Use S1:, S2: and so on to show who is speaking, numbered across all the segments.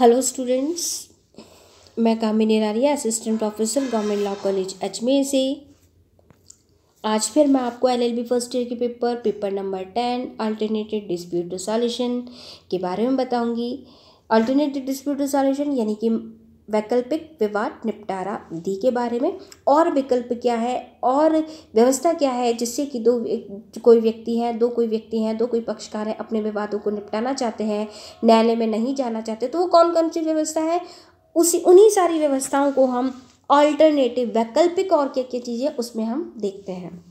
S1: hello students मैं Kamini Raria assistant professor government law college Ajmer से आज फिर मैं आपको एलएलबी फर्स्ट ईयर के paper paper number ten alternated dispute solution के बारे में बताऊंगी अल्टरनेटेड डिस्प्यूट सॉल्यूशन यानी कि वैकल्पिक विवाद निपटारा विधि के बारे में और विकल्प क्या है और व्यवस्था क्या है जिससे कि दो कोई व्यक्ति हैं दो कोई व्यक्ति हैं दो कोई पक्षकार हैं अपने विवादों को निपटाना चाहते हैं न्यायालय में नहीं जाना चाहते तो वो कौन कौन सी व्यवस्था है उसी उन्हीं सारी व्यवस्थाओं को हम ऑल्टरनेटिव वैकल्पिक और क्या क्या चीज़ें उसमें हम देखते हैं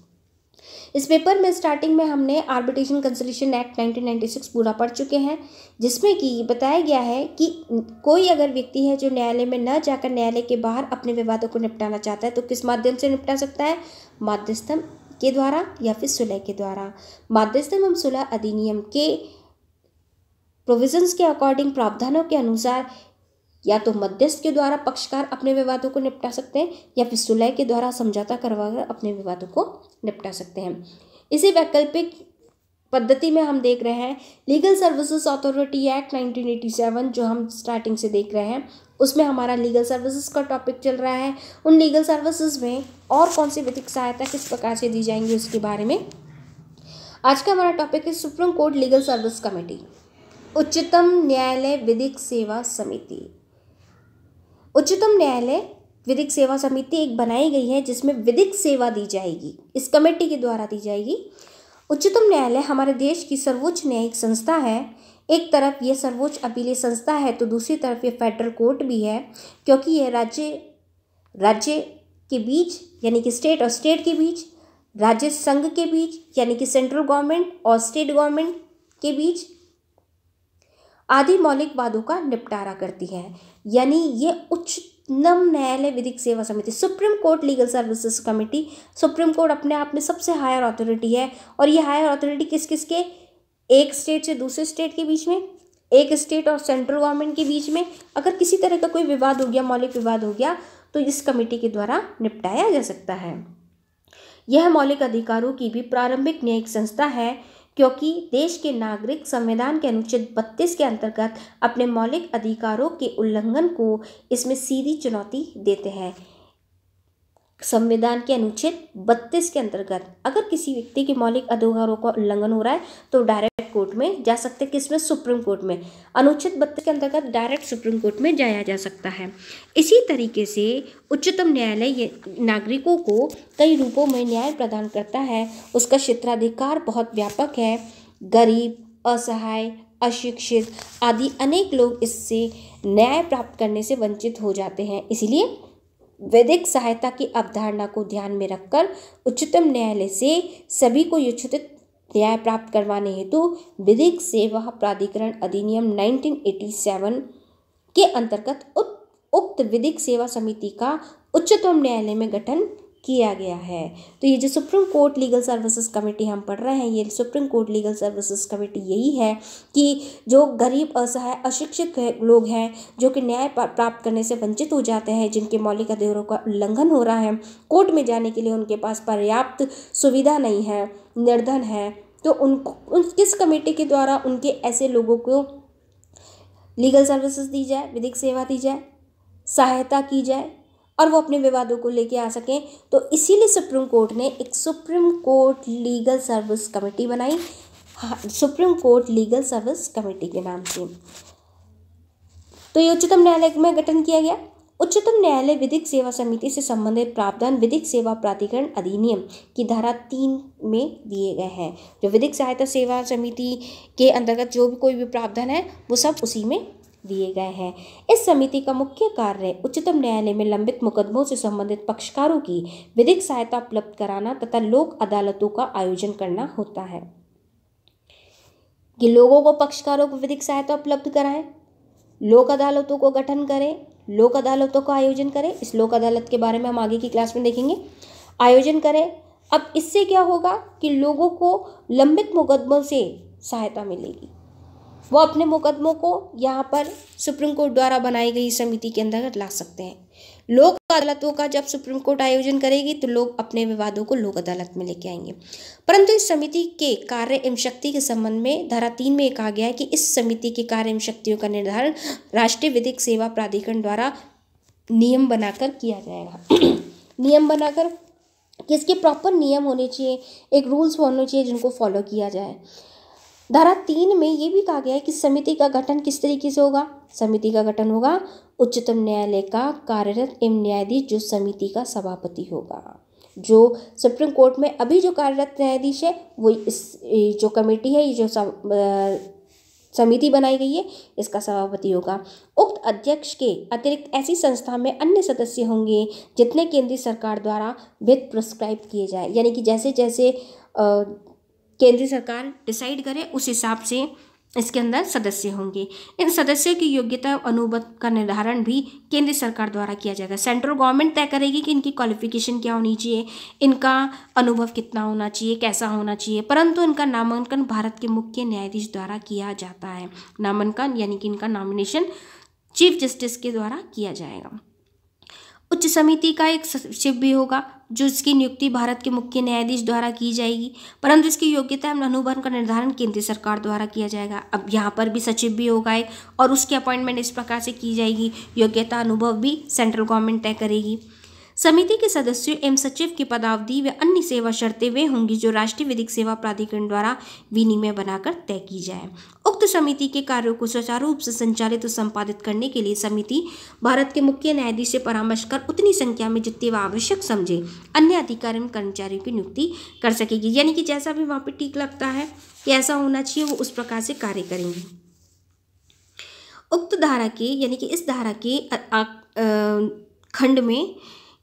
S1: इस पेपर में स्टार्टिंग में हमने आर्बिटेशन कंसल्टेशन एक्ट 1996 पूरा पढ़ चुके हैं जिसमें कि बताया गया है कि कोई अगर व्यक्ति है जो न्यायालय में न जाकर न्यायालय के बाहर अपने विवादों को निपटाना चाहता है तो किस माध्यम से निपटा सकता है माध्यस्थम के द्वारा या फिर सुलह के द्वारा माध्यस्थम एवं सुलह अधिनियम के प्रोविजंस के अकॉर्डिंग प्रावधानों के अनुसार या तो मध्यस्थ के द्वारा पक्षकार अपने विवादों को निपटा सकते हैं या फिर सुलह के द्वारा समझौता करवाकर अपने विवादों को निपटा सकते हैं इसी वैकल्पिक पद्धति में हम देख रहे हैं लीगल सर्विसेज अथॉरिटी एक्ट 1987 जो हम स्टार्टिंग से देख रहे हैं उसमें हमारा लीगल सर्विसेज का टॉपिक चल रहा है उन लीगल सर्विसेज में और कौन सी विधिक सहायता किस प्रकार से दी जाएंगी उसके बारे में आज का हमारा टॉपिक है supreme court legal service committee उच्चतम न्यायालय विधिक सेवा समिति उच्चतम न्यायालय विधिक सेवा समिति एक बनाई गई है जिसमें विधिक सेवा दी जाएगी इस कमेटी के द्वारा दी जाएगी उच्चतम न्यायालय हमारे देश की सर्वोच्च न्यायिक संस्था है एक तरफ ये सर्वोच्च अपीलीय संस्था है तो दूसरी तरफ ये फेडरल कोर्ट भी है क्योंकि ये राज्य राज्य के बीच यानी कि स्टेट और स्टेट के बीच राज्य संघ के बीच यानी कि सेंट्रल गवर्नमेंट और स्टेट गवर्नमेंट के बीच आदि मौलिक वादों का निपटारा करती है यानी ये उच्चतम न्यायालय विधिक सेवा समिति supreme court legal services committee supreme court अपने आप में सबसे हायर अथॉरिटी है और ये हायर अथॉरिटी किस किस के एक स्टेट से दूसरे स्टेट के बीच में एक स्टेट और सेंट्रल गवर्नमेंट के बीच में अगर किसी तरह का कोई विवाद हो गया मौलिक विवाद हो गया तो इस कमेटी के द्वारा निपटाया जा सकता है यह मौलिक अधिकारों की भी प्रारंभिक न्यायिक संस्था है क्योंकि देश के नागरिक संविधान के अनुच्छेद बत्तीस के अंतर्गत अपने मौलिक अधिकारों के उल्लंघन को इसमें सीधी चुनौती देते हैं संविधान के अनुच्छेद 32 के अंतर्गत अगर किसी व्यक्ति के मौलिक अधिकारों का उल्लंघन हो रहा है तो डायरेक्ट कोर्ट में जा सकते हैं किसमें सुप्रीम कोर्ट में अनुच्छेद 32 के अंतर्गत डायरेक्ट सुप्रीम कोर्ट में जाया जा सकता है इसी तरीके से उच्चतम न्यायालय नागरिकों को कई रूपों में न्याय प्रदान करता है उसका क्षेत्राधिकार बहुत व्यापक है गरीब असहाय अशिक्षित आदि अनेक लोग इससे न्याय प्राप्त करने से वंचित हो जाते हैं इसलिए वैदिक सहायता की अवधारणा को ध्यान में रखकर उच्चतम न्यायालय से सभी को युचित न्याय प्राप्त करवाने हेतु विधिक सेवा प्राधिकरण अधिनियम 1987 के अंतर्गत उक्त विधिक सेवा समिति का उच्चतम न्यायालय में गठन किया गया है तो ये जो supreme court legal services committee हम पढ़ रहे हैं ये supreme court legal services committee यही है कि जो गरीब असहाय अशिक्षित लोग हैं जो कि न्याय प्राप्त करने से वंचित हो जाते हैं जिनके मौलिक अधिकारों का उल्लंघन हो रहा है कोर्ट में जाने के लिए उनके पास पर्याप्त सुविधा नहीं है निर्धन है तो उन उन किस कमेटी के द्वारा उनके ऐसे लोगों को लीगल सर्विसेज दी जाए विधिक सेवा दी जाए सहायता की जाए और वो अपने विवादों को लेके आ सकें तो इसीलिए सुप्रीम कोर्ट ने एक supreme court legal service committee बनाई हाँ, supreme court legal service committee के नाम से तो ये उच्चतम न्यायालय में गठन किया गया उच्चतम न्यायालय विधिक सेवा समिति से संबंधित प्रावधान विधिक सेवा प्राधिकरण अधिनियम की धारा तीन में दिए गए हैं जो विधिक सहायता सेवा समिति के अंतर्गत जो भी कोई भी प्रावधान है वो सब उसी में दिए गए हैं इस समिति का मुख्य कार्य उच्चतम न्यायालय में लंबित मुकदमों से संबंधित पक्षकारों की विधिक सहायता उपलब्ध कराना तथा लोक अदालतों का आयोजन करना होता है कि लोगों को पक्षकारों को विधिक सहायता उपलब्ध कराएं लोक अदालतों को गठन करें लोक अदालतों का आयोजन करें इस लोक अदालत के बारे में हम आगे की क्लास में देखेंगे आयोजन करें अब इससे क्या होगा कि लोगों को लंबित मुकदमों से सहायता मिलेगी वो अपने मुकदमों को यहाँ पर सुप्रीम कोर्ट द्वारा बनाई गई समिति के अंतर्गत ला सकते हैं लोक अदालतों का जब सुप्रीम कोर्ट आयोजन करेगी तो लोग अपने विवादों को लोक अदालत में लेके आएंगे परंतु इस समिति के कार्य एवं शक्ति के संबंध में धारा तीन में कहा गया है कि इस समिति के कार्य एवं शक्तियों का निर्धारण राष्ट्रीय विधिक सेवा प्राधिकरण द्वारा नियम बनाकर किया जाएगा नियम बनाकर किसके प्रॉपर नियम होने चाहिए एक रूल्स होने चाहिए जिनको फॉलो किया जाए धारा तीन में ये भी कहा गया है कि समिति का गठन किस तरीके से होगा समिति का गठन होगा उच्चतम न्यायालय का कार्यरत एवं न्यायाधीश जो समिति का सभापति होगा जो सुप्रीम कोर्ट में अभी जो कार्यरत न्यायाधीश है वो इस जो कमेटी है ये जो समिति बनाई गई है इसका सभापति होगा उक्त अध्यक्ष के अतिरिक्त ऐसी संस्था में अन्य सदस्य होंगे जितने केंद्रीय सरकार द्वारा वित्त प्रिस्क्राइब किए जाए यानी कि जैसे जैसे आ, केंद्र सरकार डिसाइड करे उस हिसाब से इसके अंदर सदस्य होंगे इन सदस्यों की योग्यता अनुबंध का निर्धारण भी केंद्र सरकार द्वारा किया जाएगा सेंट्रल गवर्नमेंट तय करेगी कि इनकी क्वालिफिकेशन क्या होनी चाहिए इनका अनुभव कितना होना चाहिए कैसा होना चाहिए परंतु इनका नामांकन भारत के मुख्य न्यायाधीश द्वारा किया जाता है नामांकन यानी कि इनका नॉमिनेशन चीफ जस्टिस के द्वारा किया जाएगा उच्च समिति का एक सचिव भी होगा जो इसकी नियुक्ति भारत के मुख्य न्यायाधीश द्वारा की जाएगी परंतु इसकी योग्यता एवं अनुबंध का निर्धारण केंद्रीय सरकार द्वारा किया जाएगा अब यहाँ पर भी सचिव भी होगा एक और उसकी अपॉइंटमेंट इस प्रकार से की जाएगी योग्यता अनुभव भी सेंट्रल गवर्नमेंट तय करेगी समिति के सदस्यों एवं सचिव की पदावधि व अन्य सेवा शर्तें वे होंगी जो राष्ट्रीय विधिक सेवा प्राधिकरण द्वारा विनिमय बनाकर तय की जाए उक्त समिति के कार्यों को सुचारू रूप से संचालित और संपादित करने के लिए समिति भारत के मुख्य न्यायाधीश से परामर्श कर उतनी संख्या में जितनी वह आवश्यक समझे अन्य अधिकारी एवं कर्मचारियों की नियुक्ति कर सकेगी यानी कि जैसा भी वहाँ पर ठीक लगता है कि ऐसा होना चाहिए वो उस प्रकार से कार्य करेंगे उक्त धारा के यानी कि इस धारा के खंड में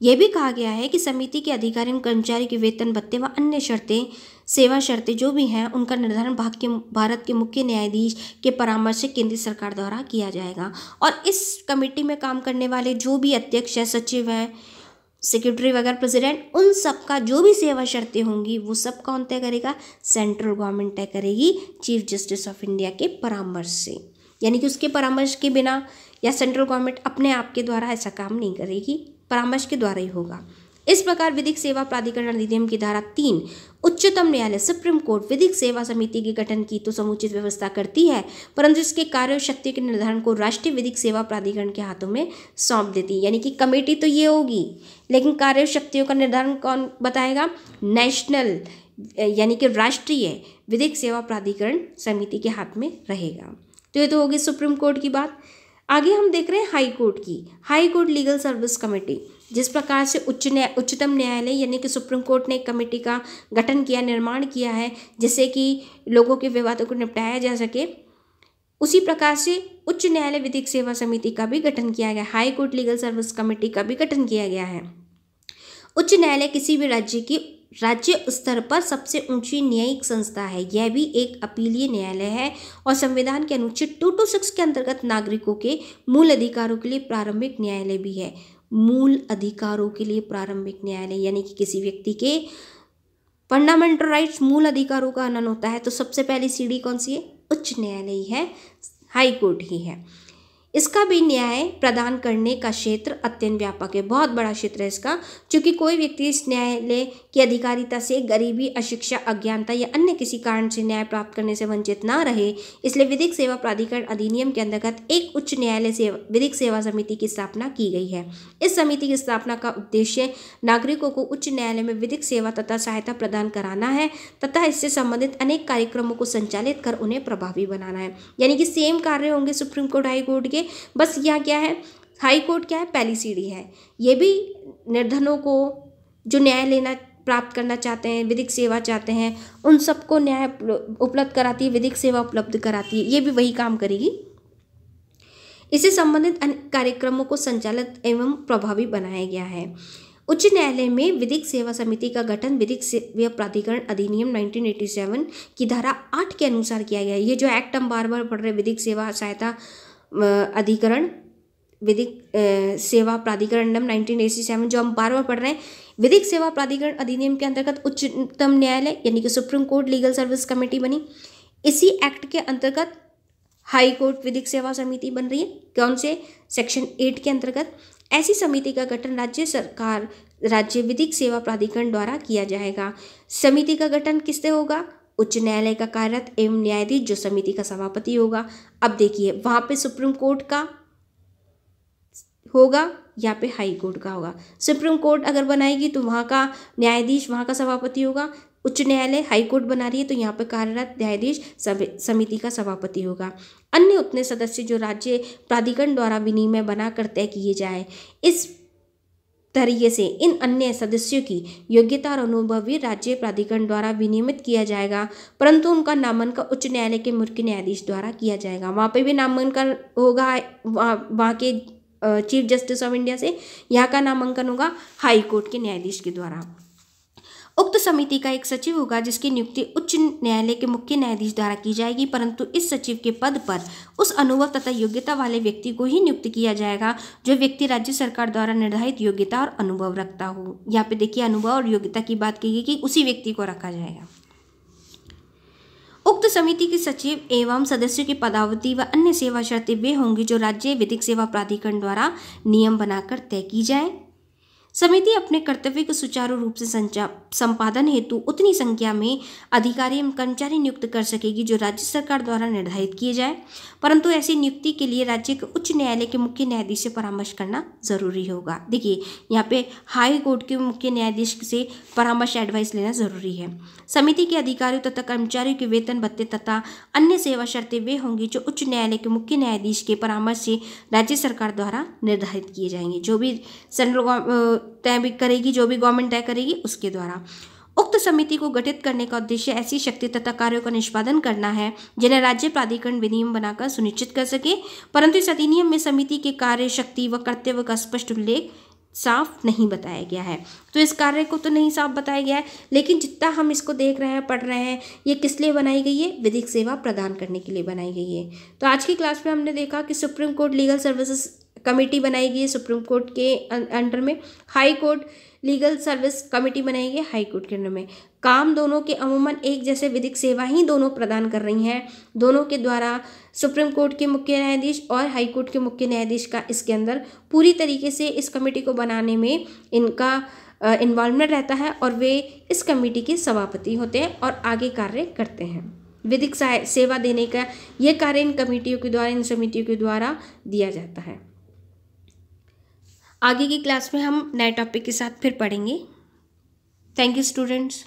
S1: यह भी कहा गया है कि समिति के अधिकारी कर्मचारी के वेतन भत्ते व अन्य शर्तें सेवा शर्तें जो भी हैं उनका निर्धारण भाग के भारत के मुख्य न्यायाधीश के परामर्श से केंद्र सरकार द्वारा किया जाएगा और इस कमेटी में काम करने वाले जो भी अध्यक्ष हैं सचिव हैं सेक्रेटरी वगैरह प्रेसिडेंट उन सब का जो भी सेवा शर्तें होंगी वो सब कौन तय करेगा सेंट्रल गवर्नमेंट तय करेगी चीफ जस्टिस ऑफ इंडिया के परामर्श से यानी कि उसके परामर्श के बिना या सेंट्रल गवर्नमेंट अपने आप के द्वारा ऐसा काम नहीं करेगी परामर्श के द्वारा ही होगा इस प्रकार विधिक सेवा प्राधिकरण अधिनियम की धारा तीन उच्चतम न्यायालय सुप्रीम कोर्ट विधिक सेवा समिति के गठन की तो समुचित व्यवस्था करती है परंतु इसके कार्य शक्ति के निर्धारण को राष्ट्रीय विधिक सेवा प्राधिकरण के हाथों में सौंप देती है यानी कि कमेटी तो ये होगी लेकिन कार्य शक्तियों का निर्धारण कौन बताएगा नेशनल यानी कि राष्ट्रीय विधिक सेवा प्राधिकरण समिति के हाथ में रहेगा तो ये तो होगी सुप्रीम कोर्ट की बात आगे हम देख रहे हैं हाई कोर्ट की high court legal service committee जिस प्रकार से उच्च न्याय उच्चतम न्यायालय यानी कि सुप्रीम कोर्ट ने एक कमेटी का गठन किया निर्माण किया है जिससे कि लोगों के विवादों को निपटाया जा सके उसी प्रकार से उच्च न्यायालय विधिक सेवा समिति का भी गठन किया गया high court legal service committee का भी गठन किया गया है उच्च न्यायालय किसी भी राज्य की राज्य स्तर पर सबसे ऊंची न्यायिक संस्था है यह भी एक अपीलीय न्यायालय है और संविधान के अनुच्छेद टू टू सिक्स के अंतर्गत नागरिकों के मूल अधिकारों के लिए प्रारंभिक न्यायालय भी है मूल अधिकारों के लिए प्रारंभिक न्यायालय यानी कि किसी व्यक्ति के फंडामेंटल राइट्स मूल अधिकारों का हनन होता है तो सबसे पहली सीढ़ी कौन सी है उच्च न्यायालय है हाई कोर्ट ही है इसका भी न्याय प्रदान करने का क्षेत्र अत्यंत व्यापक है बहुत बड़ा क्षेत्र है इसका क्योंकि कोई व्यक्ति इस न्यायालय कि अधिकारिता से गरीबी अशिक्षा अज्ञानता या अन्य किसी कारण से न्याय प्राप्त करने से वंचित ना रहे इसलिए विधिक सेवा प्राधिकरण अधिनियम के अंतर्गत एक उच्च न्यायालय सेवा विधिक सेवा समिति की स्थापना की गई है इस समिति की स्थापना का उद्देश्य नागरिकों को उच्च न्यायालय में विधिक सेवा तथा सहायता प्रदान कराना है तथा इससे संबंधित अनेक कार्यक्रमों को संचालित कर उन्हें प्रभावी बनाना है यानी कि सेम कार्य होंगे सुप्रीम कोर्ट हाई कोर्ट के बस यह क्या है हाई कोर्ट क्या है पहली सीढ़ी है ये भी निर्धनों को जो न्याय लेना प्राप्त करना चाहते हैं विधिक सेवा चाहते हैं उन सबको न्याय उपलब्ध कराती है विधिक सेवा उपलब्ध कराती है ये भी वही काम करेगी इससे संबंधित कार्यक्रमों को संचालित एवं प्रभावी बनाया गया है उच्च न्यायालय में विधिक सेवा समिति का गठन विधिक सेवा प्राधिकरण अधिनियम 1987 की धारा आठ के अनुसार किया गया है ये जो एक्ट हम बार बार पढ़ रहे विधिक सेवा सहायता अधिकरण विधिक सेवा प्राधिकरण नियम नाइनटीन एटी सेवन जो हम बार बार पढ़ रहे हैं विधिक सेवा प्राधिकरण अधिनियम के अंतर्गत उच्चतम न्यायालय यानी कि supreme court legal service committee बनी इसी एक्ट के अंतर्गत हाई कोर्ट विधिक सेवा समिति बन रही है कौन से सेक्शन एट के अंतर्गत ऐसी समिति का गठन राज्य सरकार राज्य विधिक सेवा प्राधिकरण द्वारा किया जाएगा समिति का गठन किससे होगा उच्च न्यायालय का कार्यरत एवं न्यायाधीश जो समिति का सभापति होगा अब देखिए वहाँ पे सुप्रीम कोर्ट का होगा यहाँ पे हाई कोर्ट का होगा सुप्रीम कोर्ट अगर बनाएगी तो वहाँ का न्यायाधीश वहाँ का सभापति होगा उच्च न्यायालय हाई कोर्ट बना रही है तो यहाँ पर कार्यरत न्यायाधीश समिति का सभापति होगा अन्य उतने सदस्य जो राज्य प्राधिकरण द्वारा विनिमय बनाकर तय किए जाए इस तरीके से इन अन्य सदस्यों की योग्यता और अनुभव भी राज्य प्राधिकरण द्वारा विनियमित किया जाएगा परंतु उनका नामांकन उच्च न्यायालय के मुख्य न्यायाधीश द्वारा किया जाएगा वहाँ पे भी नामांकन होगा वहाँ वहाँ के चीफ जस्टिस ऑफ इंडिया से यहाँ का नामांकन होगा हाई कोर्ट के न्यायाधीश के द्वारा उक्त समिति का एक सचिव होगा जिसकी नियुक्ति उच्च न्यायालय के मुख्य न्यायाधीश द्वारा की जाएगी परंतु इस सचिव के पद पर उस अनुभव तथा योग्यता वाले व्यक्ति को ही नियुक्त किया जाएगा जो व्यक्ति राज्य सरकार द्वारा निर्धारित योग्यता और अनुभव रखता हो यहाँ पे देखिए अनुभव और योग्यता की बात की गई कि उसी व्यक्ति को रखा जाएगा उक्त समिति के सचिव एवं सदस्यों की पदावधि व अन्य सेवा शर्तें वे होंगी जो राज्य विधिक सेवा प्राधिकरण द्वारा नियम बनाकर तय की जाए समिति अपने कर्तव्य को सुचारू रूप से संपादन हेतु उतनी संख्या में अधिकारी एवं कर्मचारी नियुक्त कर सकेगी जो राज्य सरकार द्वारा निर्धारित किए जाए परंतु ऐसी नियुक्ति के लिए राज्य के उच्च न्यायालय के मुख्य न्यायाधीश से परामर्श करना जरूरी होगा देखिए यहाँ पे हाई कोर्ट के मुख्य न्यायाधीश से परामर्श एडवाइस लेना जरूरी है समिति के अधिकारियों तथा कर्मचारियों के वेतन भत्ते तथा अन्य सेवा शर्तें वे होंगी जो उच्च न्यायालय के मुख्य न्यायाधीश के परामर्श से राज्य सरकार द्वारा निर्धारित किए जाएंगे जो भी सेंट्रल तय भी करेगी जो भी गवर्नमेंट तय करेगी उसके द्वारा उक्त समिति को गठित करने का उद्देश्य ऐसी शक्ति तथा कार्यों का निष्पादन करना है जिन्हें राज्य प्राधिकरण विनियम बनाकर सुनिश्चित कर सके परंतु इस अधिनियम में समिति के कार्य शक्ति व कर्तव्य का स्पष्ट उल्लेख साफ नहीं बताया गया है तो इस कार्य को तो नहीं साफ बताया गया है लेकिन जितना हम इसको देख रहे हैं पढ़ रहे हैं ये किस लिए बनाई गई है विधिक सेवा प्रदान करने के लिए बनाई गई है तो आज की क्लास में हमने देखा कि supreme court legal services committee बनाई गई सुप्रीम कोर्ट के अं-, अंडर में high court legal service committee बनाई गई हाई कोर्ट के अंडर में काम दोनों के अमूमन एक जैसे विधिक सेवा ही दोनों प्रदान कर रही हैं दोनों के द्वारा सुप्रीम कोर्ट के मुख्य न्यायाधीश और हाई कोर्ट के मुख्य न्यायाधीश का इसके अंदर पूरी तरीके से इस कमेटी को बनाने में इनका इन्वॉल्वमेंट रहता है और वे इस कमेटी के सभापति होते हैं और आगे कार्य करते हैं विधिक सेवा देने का ये कार्य इन कमेटियों के द्वारा इन समितियों के द्वारा दिया जाता है आगे की क्लास में हम नए टॉपिक के साथ फिर पढ़ेंगे थैंक यू स्टूडेंट्स